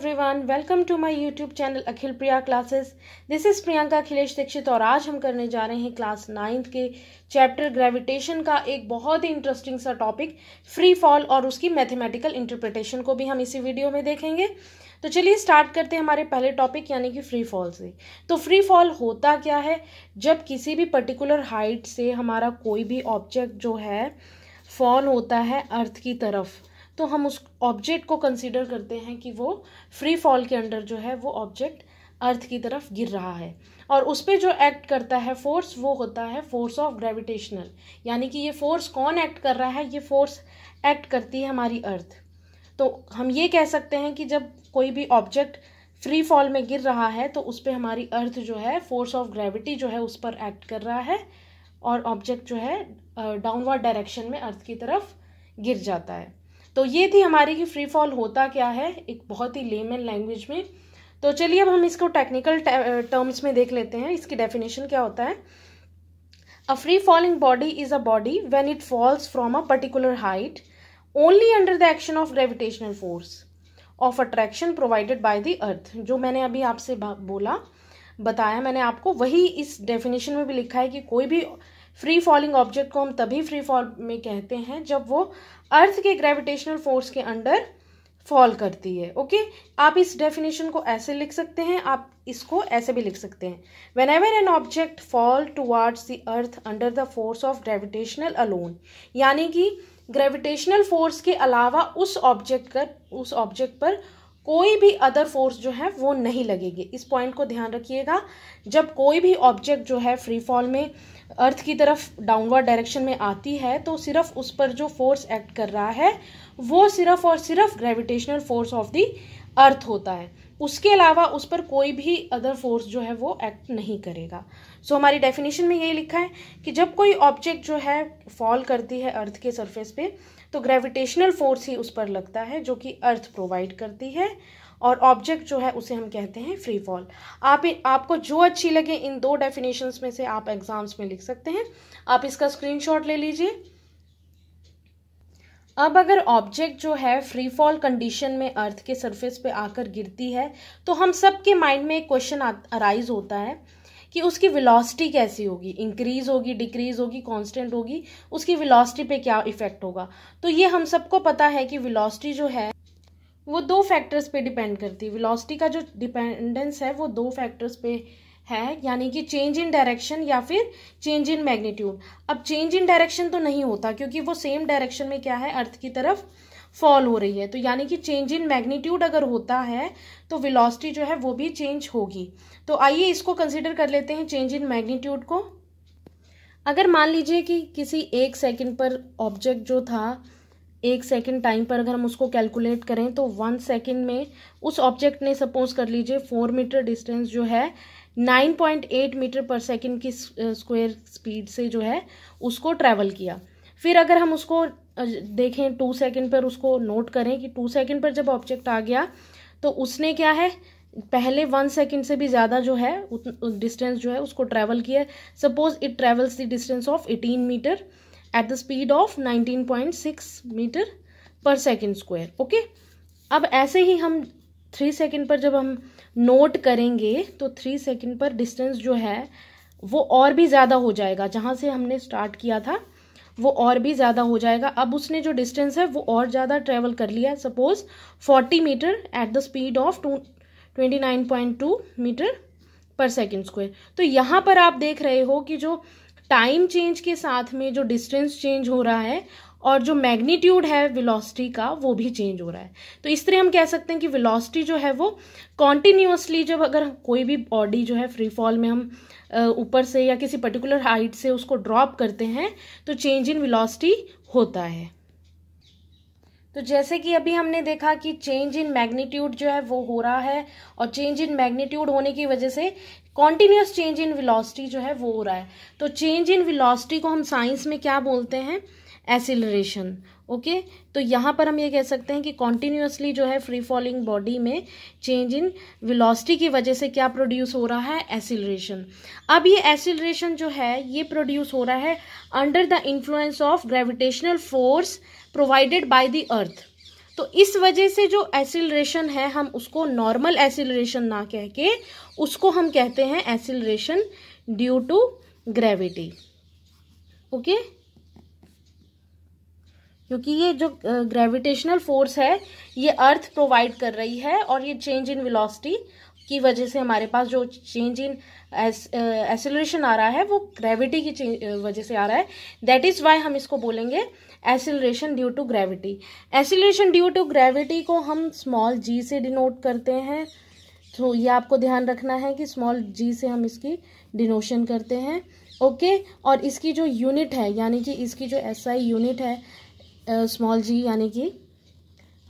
Everyone welcome to my YouTube channel Akhil Priya classes this is Priyanka Akhilesh Dikshit और आज हम करने जा रहे हैं क्लास नाइन्थ के चैप्टर ग्रेविटेशन का एक बहुत ही इंटरेस्टिंग सा टॉपिक फ्री फॉल और उसकी मैथमेटिकल इंटरप्रिटेशन को भी हम इसी वीडियो में देखेंगे तो चलिए स्टार्ट करते हैं हमारे पहले टॉपिक यानी कि फ्री फॉल से तो फ्री फॉल होता क्या है जब किसी भी पर्टिकुलर हाइट से हमारा कोई भी ऑब्जेक्ट जो है फॉल होता है अर्थ की तरफ तो हम उस ऑब्जेक्ट को कंसिडर करते हैं कि वो फ्री फॉल के अंडर जो है वो ऑब्जेक्ट अर्थ की तरफ गिर रहा है और उस पर जो एक्ट करता है फोर्स वो होता है फोर्स ऑफ ग्रेविटेशनल यानी कि ये फोर्स कौन एक्ट कर रहा है ये फोर्स एक्ट करती है हमारी अर्थ तो हम ये कह सकते हैं कि जब कोई भी ऑब्जेक्ट फ्री फॉल में गिर रहा है तो उस पर हमारी अर्थ जो है फोर्स ऑफ ग्रेविटी जो है उस पर एक्ट कर रहा है और ऑब्जेक्ट जो है डाउनवर्ड डायरेक्शन में अर्थ की तरफ गिर जाता है तो ये थी हमारी कि फ्री फॉल होता क्या है एक बहुत ही लेमन लैंग्वेज में तो चलिए अब हम इसको टेक्निकल टर्म्स में देख लेते हैं इसकी डेफिनेशन क्या होता है a free falling body is a body when it falls from a particular height only under the action of gravitational force of attraction provided by the earth जो मैंने अभी आपसे बोला बताया मैंने आपको वही इस डेफिनेशन में भी लिखा है कि कोई भी फ्री फॉलिंग ऑब्जेक्ट को हम तभी फ्री फॉल में कहते हैं जब वो अर्थ के ग्रेविटेशनल फोर्स के अंडर फॉल करती है ओके okay? आप इस डेफिनेशन को ऐसे लिख सकते हैं आप इसको ऐसे भी लिख सकते हैं whenever an object fall towards the earth under the force of gravitational alone यानी कि ग्रेविटेशनल फोर्स के अलावा उस ऑब्जेक्ट कर उस ऑब्जेक्ट पर कोई भी अदर फोर्स जो है वो नहीं लगेगी इस पॉइंट को ध्यान रखिएगा जब कोई भी ऑब्जेक्ट जो है फ्री फॉल में अर्थ की तरफ डाउनवर्ड डायरेक्शन में आती है तो सिर्फ उस पर जो फोर्स एक्ट कर रहा है वो सिर्फ और सिर्फ gravitational force of the earth होता है उसके अलावा उस पर कोई भी अदर फोर्स जो है वो एक्ट नहीं करेगा सो so, हमारी डेफिनेशन में यही लिखा है कि जब कोई ऑब्जेक्ट जो है फॉल करती है अर्थ के सरफेस पे तो ग्रेविटेशनल फोर्स ही उस पर लगता है जो कि अर्थ प्रोवाइड करती है और ऑब्जेक्ट जो है उसे हम कहते हैं फ्री फॉल आप आपको जो अच्छी लगे इन दो डेफिनेशंस में से आप एग्जाम्स में लिख सकते हैं आप इसका स्क्रीनशॉट ले लीजिए अब अगर ऑब्जेक्ट जो है फ्री फॉल कंडीशन में अर्थ के सरफेस पे आकर गिरती है तो हम सब के माइंड में एक क्वेश्चन अराइज होता है कि उसकी वेलोसिटी कैसी होगी इंक्रीज होगी डिक्रीज होगी कांस्टेंट होगी उसकी वेलोसिटी पे क्या इफेक्ट होगा तो ये हम सबको पता है कि वेलोसिटी जो है वो दो फैक्टर्स पे डिपेंड करती है वेलोसिटी का जो डिपेंडेंस है वो दो फैक्टर्स पे है यानी कि चेंज इन डायरेक्शन या फिर चेंज इन मैग्नीट्यूड अब चेंज इन डायरेक्शन तो नहीं होता क्योंकि वो सेम डायरेक्शन में क्या है अर्थ की तरफ फॉल हो रही है तो यानी कि चेंज इन मैग्नीट्यूड अगर होता है तो वेलोसिटी जो है वो भी चेंज होगी तो आइए इसको कंसिडर कर लेते हैं चेंज इन मैग्नीट्यूड को अगर मान लीजिए कि किसी एक सेकेंड पर ऑब्जेक्ट जो था एक सेकेंड टाइम पर अगर हम उसको कैलकुलेट करें तो वन सेकेंड में उस ऑब्जेक्ट ने सपोज कर लीजिए फोर मीटर डिस्टेंस जो है nine point eight metre per second की स्क्वेयर स्पीड से जो है उसको ट्रैवल किया फिर अगर हम उसको देखें टू सेकेंड पर उसको नोट करें कि टू सेकेंड पर जब ऑब्जेक्ट आ गया तो उसने क्या है पहले वन सेकेंड से भी ज़्यादा जो है डिस्टेंस जो है उसको ट्रैवल किया suppose it travels the distance of eighteen metre at the speed of 19.6 metre per second square okay अब ऐसे ही हम थ्री सेकेंड पर जब हम नोट करेंगे तो थ्री सेकेंड पर डिस्टेंस जो है वो और भी ज़्यादा हो जाएगा जहाँ से हमने स्टार्ट किया था वो और भी ज़्यादा हो जाएगा अब उसने जो डिस्टेंस है वो और ज़्यादा ट्रेवल कर लिया suppose forty metre at the speed of two twenty nine point two metre per second square तो यहाँ पर आप देख रहे हो कि जो टाइम चेंज के साथ में जो डिस्टेंस चेंज हो रहा है और जो मैग्नीट्यूड है वेलोसिटी का वो भी चेंज हो रहा है तो इस तरह हम कह सकते हैं कि वेलोसिटी जो है वो कॉन्टिन्यूसली जब अगर कोई भी बॉडी जो है फ्री फॉल में हम ऊपर से या किसी पर्टिकुलर हाइट से उसको ड्रॉप करते हैं तो चेंज इन विलॉसिटी होता है तो जैसे कि अभी हमने देखा कि चेंज इन मैग्नीट्यूड जो है वो हो रहा है और चेंज इन मैग्नीट्यूड होने की वजह से कॉन्टिन्यूस चेंज इन विलॉसिटी जो है वो हो रहा है तो चेंज इन विलॉसिटी को हम साइंस में क्या बोलते हैं एसिलरेशन ओके okay? तो यहाँ पर हम ये कह सकते हैं कि कॉन्टिन्यूसली जो है फ्री फॉलिंग बॉडी में चेंज इन विलॉसिटी की वजह से क्या प्रोड्यूस हो रहा है एसिलरेशन अब ये एसिलरेशन जो है ये प्रोड्यूस हो रहा है under the influence of gravitational force provided by the earth तो इस वजह से जो एसिलरेशन है हम उसको नॉर्मल एसिलरेशन ना कह के उसको हम कहते हैं acceleration due to gravity okay क्योंकि ये जो ग्रेविटेशनल फोर्स है ये अर्थ प्रोवाइड कर रही है और ये चेंज इन वेलोसिटी की वजह से हमारे पास जो चेंज इन एसिलेशन आ रहा है वो ग्रेविटी की वजह से आ रहा है दैट इज़ वाई हम इसको बोलेंगे acceleration due to gravity acceleration due to gravity को हम स्मॉल जी से डिनोट करते हैं तो ये आपको ध्यान रखना है कि स्मॉल जी से हम इसकी डिनोशन करते हैं ओके okay? और इसकी जो यूनिट है यानी कि इसकी जो एस आई यूनिट है स्मॉल जी यानी कि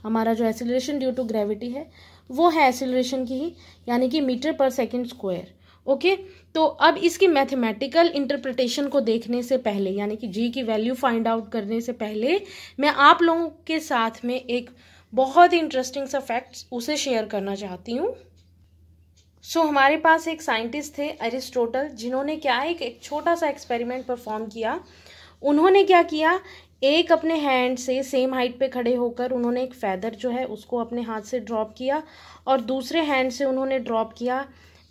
हमारा जो एसिलेशन ड्यू टू ग्रेविटी है वो है एसिलेशन की ही यानी कि metre per second square okay तो अब इसकी मैथमेटिकल इंटरप्रिटेशन को देखने से पहले यानी कि जी की वैल्यू फाइंड आउट करने से पहले मैं आप लोगों के साथ में एक बहुत ही इंटरेस्टिंग सा फैक्ट उसे शेयर करना चाहती हूँ सो so, हमारे पास एक साइंटिस्ट थे अरिस्टोटल जिन्होंने क्या एक एक छोटा सा एक्सपेरिमेंट परफॉर्म किया उन्होंने क्या किया एक अपने हैंड से सेम हाइट पे खड़े होकर उन्होंने एक फैदर जो है उसको अपने हाथ से ड्रॉप किया और दूसरे हैंड से उन्होंने ड्रॉप किया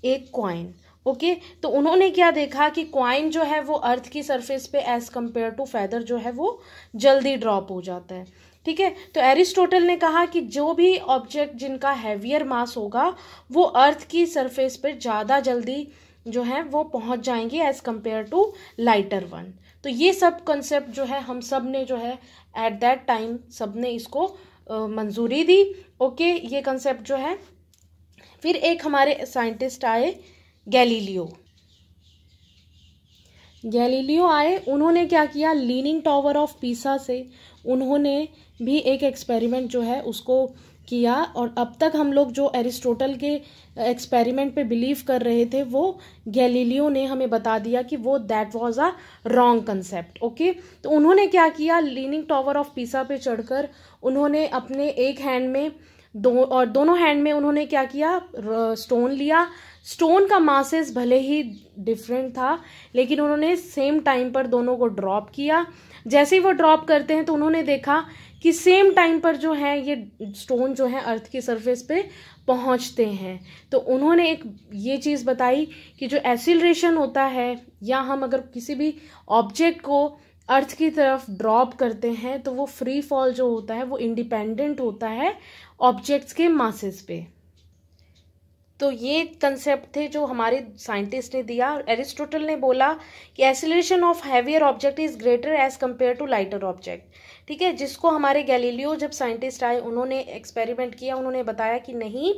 एक क्वाइन ओके तो उन्होंने क्या देखा कि क्वाइन जो है वो अर्थ की सरफेस पे एज कंपेयर टू फैदर जो है वो जल्दी ड्रॉप हो जाता है ठीक है तो एरिस्टोटल ने कहा कि जो भी ऑब्जेक्ट जिनका हैवियर मास होगा वो अर्थ की सरफेस पर ज़्यादा जल्दी जो है वो पहुंच जाएंगे as compare to lighter one तो ये सब कंसेप्ट जो है हम सब ने जो है एट दैट टाइम सब ने इसको मंजूरी दी ओके ये कंसेप्ट जो है फिर एक हमारे साइंटिस्ट आए गैलीलियो गैलीलियो आए उन्होंने क्या किया लीनिंग टॉवर ऑफ पीसा से उन्होंने भी एक एक्सपेरिमेंट जो है उसको किया और अब तक हम लोग जो एरिस्टोटल के एक्सपेरिमेंट पे बिलीव कर रहे थे वो गैलीलियो ने हमें बता दिया कि वो that was a wrong concept okay तो उन्होंने क्या किया लीनिंग टावर ऑफ पीसा पे चढ़कर उन्होंने अपने एक हैंड में दो और दोनों हैंड में उन्होंने क्या किया स्टोन लिया स्टोन का मासेस भले ही डिफरेंट था लेकिन उन्होंने सेम टाइम पर दोनों को ड्रॉप किया जैसे ही वो ड्रॉप करते हैं तो उन्होंने देखा कि सेम टाइम पर जो है ये स्टोन जो है अर्थ की सरफेस पे पहुंचते हैं तो उन्होंने एक ये चीज़ बताई कि जो एसिलेशन होता है या हम अगर किसी भी ऑब्जेक्ट को अर्थ की तरफ ड्रॉप करते हैं तो वो फ्री फॉल जो होता है वो इंडिपेंडेंट होता है ऑब्जेक्ट्स के मासेस पे तो ये कंसेप्ट थे जो हमारे साइंटिस्ट ने दिया एरिस्टोटल ने बोला कि acceleration of heavier object is greater as compare to lighter object ठीक है जिसको हमारे गैलीलियो जब साइंटिस्ट आए उन्होंने एक्सपेरिमेंट किया उन्होंने बताया कि नहीं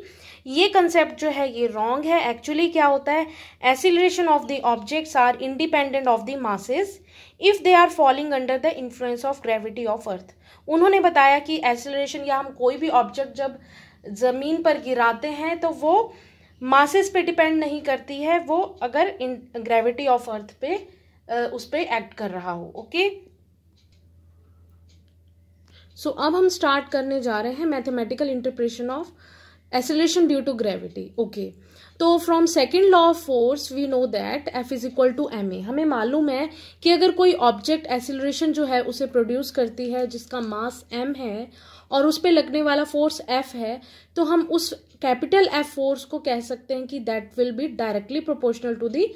ये कंसेप्ट जो है ये रॉन्ग है एक्चुअली क्या होता है acceleration of the objects are independent of the masses if they are falling under the influence of gravity of earth उन्होंने बताया कि एसिलेशन या हम कोई भी ऑब्जेक्ट जब ज़मीन पर गिराते हैं तो वो मासेस पे डिपेंड नहीं करती है वो अगर इन ग्रेविटी ऑफ अर्थ पे उस पर एक्ट कर रहा हो ओके सो so, अब हम स्टार्ट करने जा रहे हैं mathematical interpretation of acceleration due to gravity okay तो from second law of force we know that F is equal to m a हमें मालूम है कि अगर कोई ऑब्जेक्ट एसिलरेशन जो है उसे प्रोड्यूस करती है जिसका मास एम है और उस पर लगने वाला फोर्स एफ है तो हम उस कैपिटल एफ फोर्स को कह सकते हैं कि that will be directly proportional to the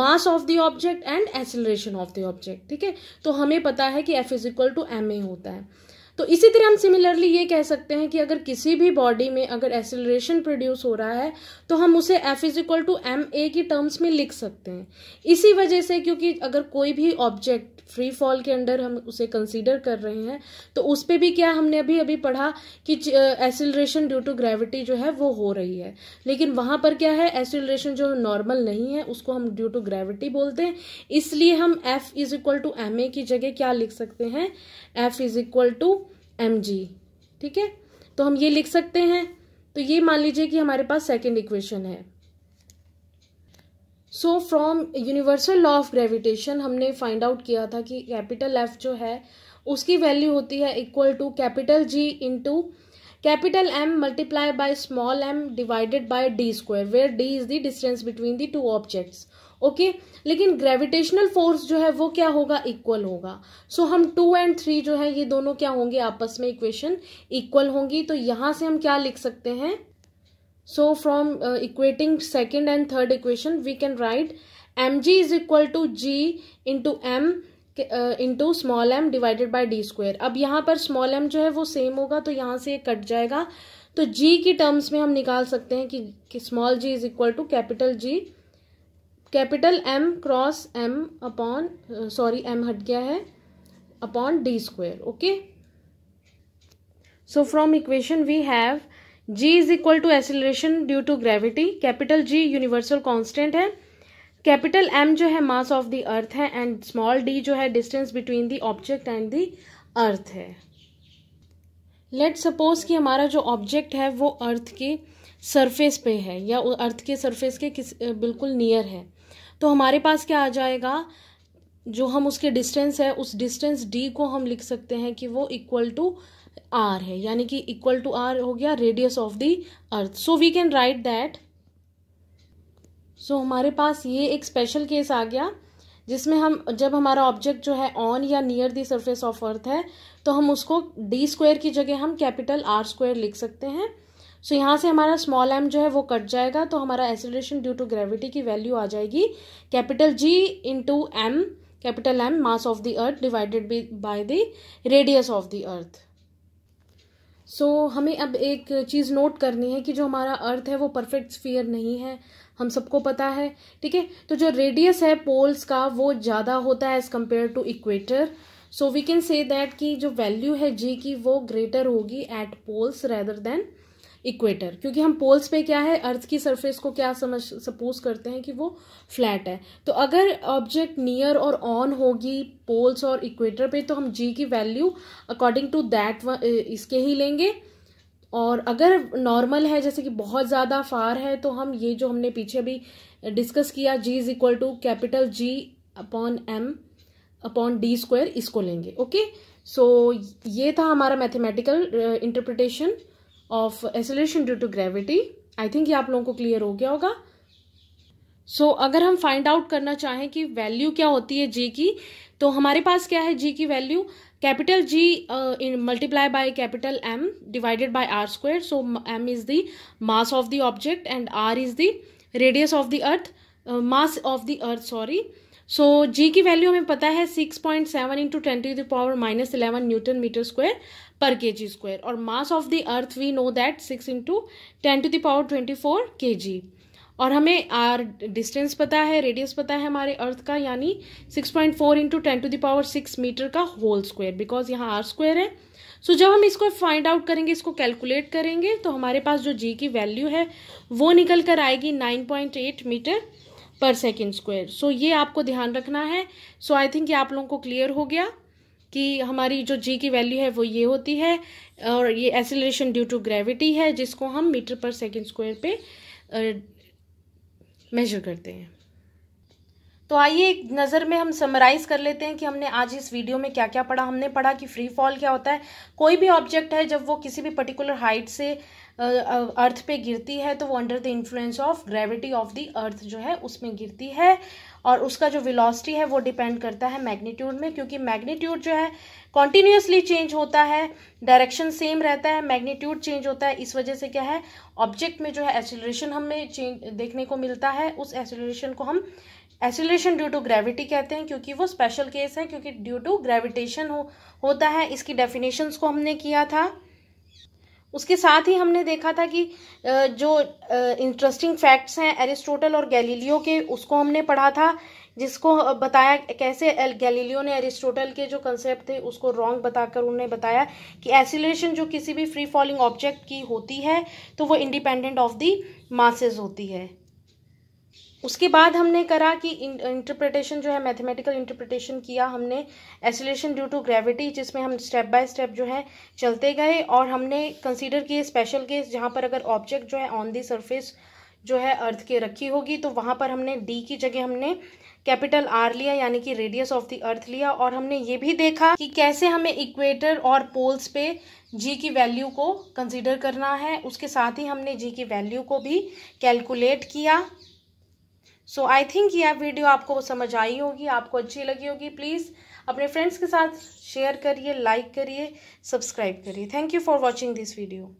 mass of the object and acceleration of the object ठीक है तो हमें पता है कि F is equal to m a होता है तो इसी तरह हम सिमिलरली ये कह सकते हैं कि अगर किसी भी बॉडी में अगर एसिलरेशन प्रोड्यूस हो रहा है तो हम उसे F is equal to m a की टर्म्स में लिख सकते हैं इसी वजह से क्योंकि अगर कोई भी ऑब्जेक्ट फ्री फॉल के अंडर हम उसे कंसीडर कर रहे हैं तो उस पर भी क्या हमने अभी अभी पढ़ा कि एसिलरेशन ड्यू टू ग्रेविटी जो है वो हो रही है लेकिन वहाँ पर क्या है एसिलरेशन जो नॉर्मल नहीं है उसको हम ड्यू टू ग्रेविटी बोलते हैं इसलिए हम F is equal to m a की जगह क्या लिख सकते हैं F is equal to m g ठीक है तो हम ये लिख सकते हैं तो ये मान लीजिए कि हमारे पास सेकेंड इक्वेशन है so from universal law of gravitation हमने फाइंड आउट किया था कि कैपिटल एफ जो है उसकी वैल्यू होती है equal to capital G into capital M multiply by small m divided by d square where d is the distance between the two objects okay लेकिन ग्रेविटेशनल फोर्स जो है वो क्या होगा इक्वल होगा सो so, हम टू एंड थ्री जो है ये दोनों क्या होंगे आपस में इक्वेशन इक्वल होंगी तो यहां से हम क्या लिख सकते हैं so from equating second and third equation we can write m g is equal to G into M into small m divided by d square अब यहां पर स्मॉल एम जो है वो सेम होगा तो यहां से कट जाएगा तो जी की टर्म्स में हम निकाल सकते हैं कि small g is equal to capital G capital M cross m upon sorry m हट गया है upon d square okay so from equation we have g is equal to acceleration due to gravity capital G universal constant है capital M जो है मास of the earth है and small d जो है distance between the object and the earth है let suppose कि हमारा जो ऑब्जेक्ट है वो अर्थ के सरफेस पे है या अर्थ के सरफेस के किस uh, बिल्कुल नियर है तो हमारे पास क्या आ जाएगा जो हम उसके डिस्टेंस है उस डिस्टेंस डी को हम लिख सकते हैं कि वो इक्वल टू आर है यानी कि इक्वल टू आर हो गया radius of the earth so we can write that so हमारे पास ये एक स्पेशल केस आ गया जिसमें हम जब हमारा ऑब्जेक्ट जो है ऑन या near the surface of earth है तो हम उसको डी स्क्वायर की जगह हम कैपिटल आर स्क्वायर लिख सकते हैं सो so, यहाँ से हमारा स्मॉल एम जो है वो कट जाएगा तो हमारा एसिलेशन ड्यू टू ग्रेविटी की वैल्यू आ जाएगी capital G into M capital M mass of the earth divided by the radius of the earth so हमें अब एक चीज़ नोट करनी है कि जो हमारा अर्थ है वो परफेक्ट स्फीयर नहीं है हम सबको पता है ठीक है तो जो रेडियस है पोल्स का वो ज़्यादा होता है as compare to equator so we can say that कि जो वैल्यू है जी की वो ग्रेटर होगी eight poles rather than equator क्योंकि हम पोल्स पे क्या है अर्थ की सरफेस को क्या समझ सपोज करते हैं कि वो फ्लैट है तो अगर ऑब्जेक्ट नियर और ऑन होगी पोल्स और इक्वेटर पे तो हम जी की वैल्यू अकॉर्डिंग टू दैट इसके ही लेंगे और अगर नॉर्मल है जैसे कि बहुत ज़्यादा फार है तो हम ये जो हमने पीछे भी डिस्कस किया g is equal to capital G upon M upon d square इसको लेंगे ओके सो so, ये था हमारा mathematical interpretation uh, of acceleration due to gravity I think ये आप लोगों को क्लियर हो गया होगा सो so, अगर हम फाइंड आउट करना चाहें कि वैल्यू क्या होती है जी की तो हमारे पास क्या है जी की value capital G multiply by capital M divided bye are square so M is the mass of the object and are is the radius of the earth mass of the earth sorry so जी की value हमें पता है six point seven into twenty two the power minus eleven Newton metre square पर के जी square और मास of the earth we know that six into ten to the power twenty four K G और हमें are distance पता है radius पता है हमारे अर्थ का यानी six point four into ten to the power six metre का होल स्क्वायर बिकॉज यहाँ आर स्क्वायर है सो so, जब हम इसको फाइंड आउट करेंगे इसको कैलकुलेट करेंगे तो हमारे पास जो जी की वैल्यू है वो निकल कर आएगी nine point eight metre per second square so ये आपको ध्यान रखना है सो आई थिंक ये आप लोगों को क्लियर हो गया कि हमारी जो जी की वैल्यू है वो ये होती है और ये एसिलेशन ड्यू टू ग्रेविटी है जिसको हम मीटर पर सेकेंड स्क्वायर पे मेजर करते हैं तो आइए एक नज़र में हम समराइज़ कर लेते हैं कि हमने आज इस वीडियो में क्या क्या पढ़ा हमने पढ़ा कि फ्री फॉल क्या होता है कोई भी ऑब्जेक्ट है जब वो किसी भी पर्टिकुलर हाइट से अर्थ पे गिरती है तो वो under the influence of gravity of the earth जो है उसमें गिरती है और उसका जो वेलोसिटी है वो डिपेंड करता है मैग्नीट्यूड में क्योंकि मैग्नीट्यूड जो है कॉन्टीन्यूसली चेंज होता है डायरेक्शन सेम रहता है मैग्नीट्यूड चेंज होता है इस वजह से क्या है ऑब्जेक्ट में जो है एसिलेशन हमें चेंज देखने को मिलता है उस एसिलेशन को हम एसिलेशन ड्यू टू ग्रेविटी कहते हैं क्योंकि वो स्पेशल केस है क्योंकि ड्यू टू ग्रेविटेशन हो होता है इसकी डेफिनेशंस को हमने किया था उसके साथ ही हमने देखा था कि जो इंटरेस्टिंग फैक्ट्स हैं एरिस्टोटल और गैलीलियो के उसको हमने पढ़ा था जिसको बताया कैसे गैलीलियो ने एरिस्टोटल के जो कंसेप्ट थे उसको रॉन्ग बताकर उन्हें बताया कि एसिलेशन जो किसी भी फ्री फॉलिंग ऑब्जेक्ट की होती है तो वो इंडिपेंडेंट ऑफ दी मासेज होती है उसके बाद हमने करा कि इंटरप्रिटेशन जो है मैथमेटिकल इंटरप्रिटेशन किया हमने एसोलेशन ड्यू टू ग्रेविटी जिसमें हम स्टेप बाय स्टेप जो है चलते गए और हमने कंसीडर किए स्पेशल केस जहाँ पर अगर ऑब्जेक्ट जो है ऑन दी सरफेस जो है अर्थ के रखी होगी तो वहाँ पर हमने डी की जगह हमने कैपिटल आर लिया यानी कि रेडियस ऑफ द अर्थ लिया और हमने ये भी देखा कि कैसे हमें इक्वेटर और पोल्स पे जी की वैल्यू को कंसीडर करना है उसके साथ ही हमने जी की वैल्यू को भी कैलकुलेट किया सो आई थिंक यह वीडियो आपको समझ आई होगी आपको अच्छी लगी होगी प्लीज़ अपने फ्रेंड्स के साथ शेयर करिए लाइक करिए सब्सक्राइब करिए thank you for watching this video